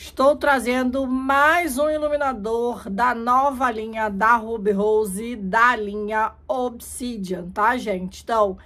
Estou trazendo mais um iluminador da nova linha da Ruby Rose, da linha Obsidian, tá, gente? Então,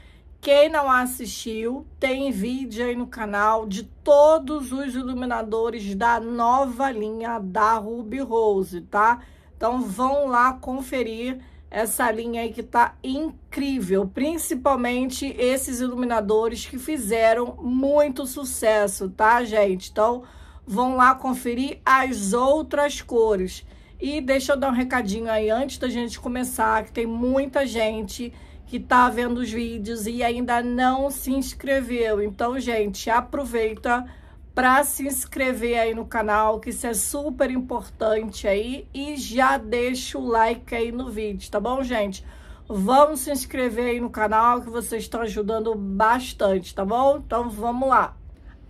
quem não assistiu, tem vídeo aí no canal de todos os iluminadores da nova linha da Ruby Rose, tá? Então, vão lá conferir essa linha aí que tá incrível, principalmente esses iluminadores que fizeram muito sucesso, tá, gente? Então, vão lá conferir as outras cores. E deixa eu dar um recadinho aí antes da gente começar, que tem muita gente que tá vendo os vídeos e ainda não se inscreveu. Então, gente, aproveita para se inscrever aí no canal, que isso é super importante aí. E já deixa o like aí no vídeo, tá bom, gente? Vamos se inscrever aí no canal, que vocês estão ajudando bastante, tá bom? Então, vamos lá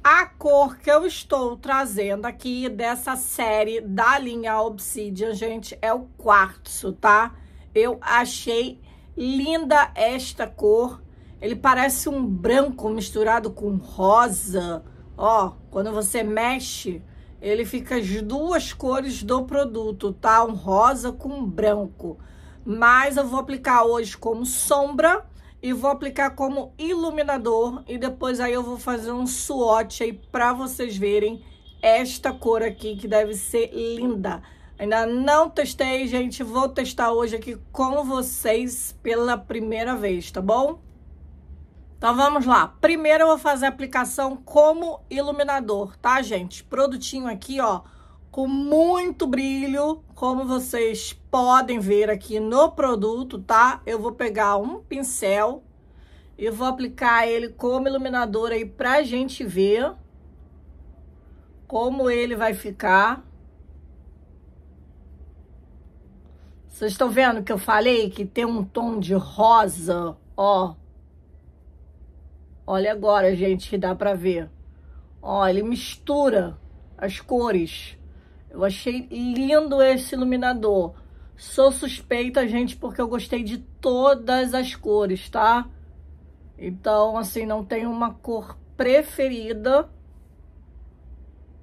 a cor que eu estou trazendo aqui dessa série da linha Obsidian, gente, é o quartzo, tá? Eu achei linda esta cor. Ele parece um branco misturado com rosa. Ó, quando você mexe, ele fica as duas cores do produto, tá? Um rosa com um branco. Mas eu vou aplicar hoje como sombra e vou aplicar como iluminador e depois aí eu vou fazer um swatch aí para vocês verem esta cor aqui que deve ser linda. Ainda não testei, gente, vou testar hoje aqui com vocês pela primeira vez, tá bom? Então vamos lá. Primeiro eu vou fazer a aplicação como iluminador, tá, gente? Produtinho aqui, ó com muito brilho, como vocês podem ver aqui no produto, tá? Eu vou pegar um pincel e vou aplicar ele como iluminador aí pra gente ver como ele vai ficar. Vocês estão vendo que eu falei que tem um tom de rosa, ó. Olha agora, gente, que dá pra ver. Ó, ele mistura as cores. Eu achei lindo esse iluminador. Sou suspeita, gente, porque eu gostei de todas as cores, tá? Então, assim, não tem uma cor preferida.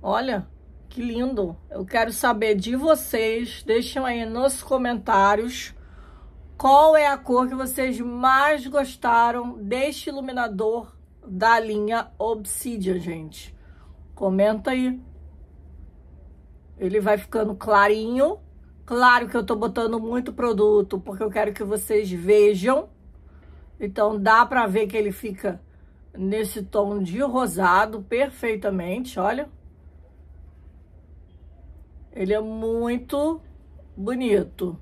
Olha, que lindo. Eu quero saber de vocês. Deixem aí nos comentários qual é a cor que vocês mais gostaram deste iluminador da linha Obsidian, gente. Comenta aí. Ele vai ficando clarinho. Claro que eu tô botando muito produto, porque eu quero que vocês vejam. Então, dá pra ver que ele fica nesse tom de rosado perfeitamente, olha. Ele é muito bonito.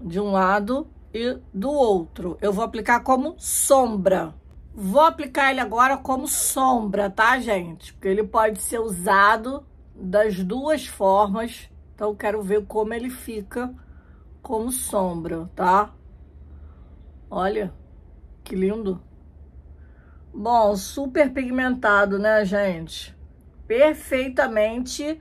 De um lado e do outro. Eu vou aplicar como sombra. Vou aplicar ele agora como sombra, tá, gente? Porque ele pode ser usado das duas formas. Então, quero ver como ele fica como sombra, tá? Olha, que lindo. Bom, super pigmentado, né, gente? Perfeitamente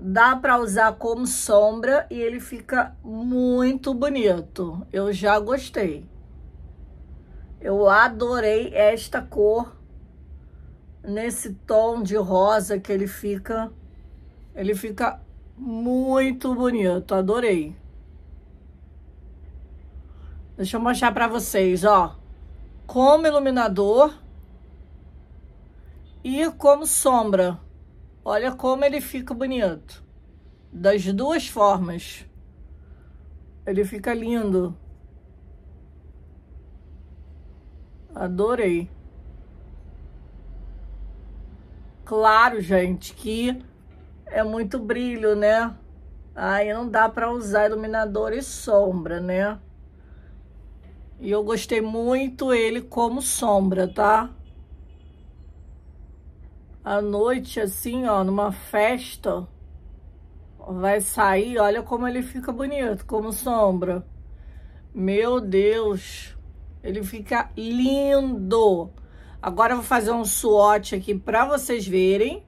dá para usar como sombra e ele fica muito bonito. Eu já gostei. Eu adorei esta cor nesse tom de rosa que ele fica ele fica muito bonito, adorei. Deixa eu mostrar pra vocês, ó. Como iluminador e como sombra. Olha como ele fica bonito. Das duas formas. Ele fica lindo. Adorei. Claro, gente, que é muito brilho, né? Aí não dá para usar iluminador e sombra, né? E eu gostei muito ele como sombra, tá? À noite, assim, ó, numa festa, vai sair, olha como ele fica bonito, como sombra. Meu Deus, ele fica lindo. Agora eu vou fazer um swatch aqui para vocês verem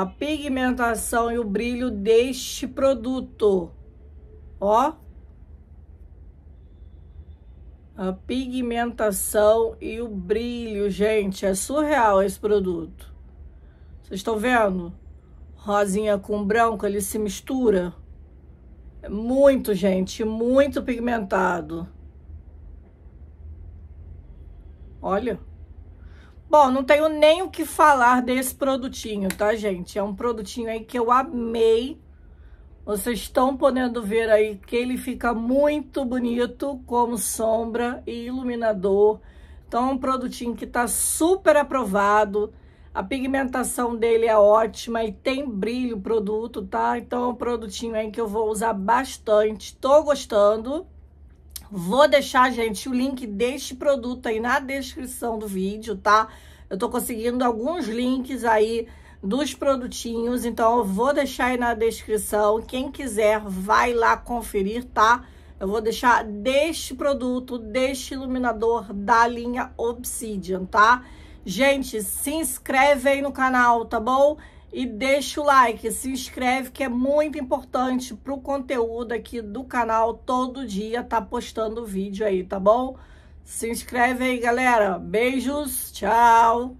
a pigmentação e o brilho deste produto. Ó. A pigmentação e o brilho, gente, é surreal esse produto. Vocês estão vendo? Rosinha com branco, ele se mistura. É muito, gente, muito pigmentado. Olha. Bom, não tenho nem o que falar desse produtinho, tá, gente? É um produtinho aí que eu amei. Vocês estão podendo ver aí que ele fica muito bonito como sombra e iluminador. Então, é um produtinho que tá super aprovado. A pigmentação dele é ótima e tem brilho o produto, tá? Então, é um produtinho aí que eu vou usar bastante. Tô gostando. Vou deixar, gente, o link deste produto aí na descrição do vídeo, tá? Eu tô conseguindo alguns links aí dos produtinhos, então eu vou deixar aí na descrição. Quem quiser, vai lá conferir, tá? Eu vou deixar deste produto, deste iluminador da linha Obsidian, tá? Gente, se inscreve aí no canal, tá bom? e deixa o like, se inscreve que é muito importante para o conteúdo aqui do canal. Todo dia tá postando vídeo aí, tá bom? Se inscreve aí, galera. Beijos, tchau!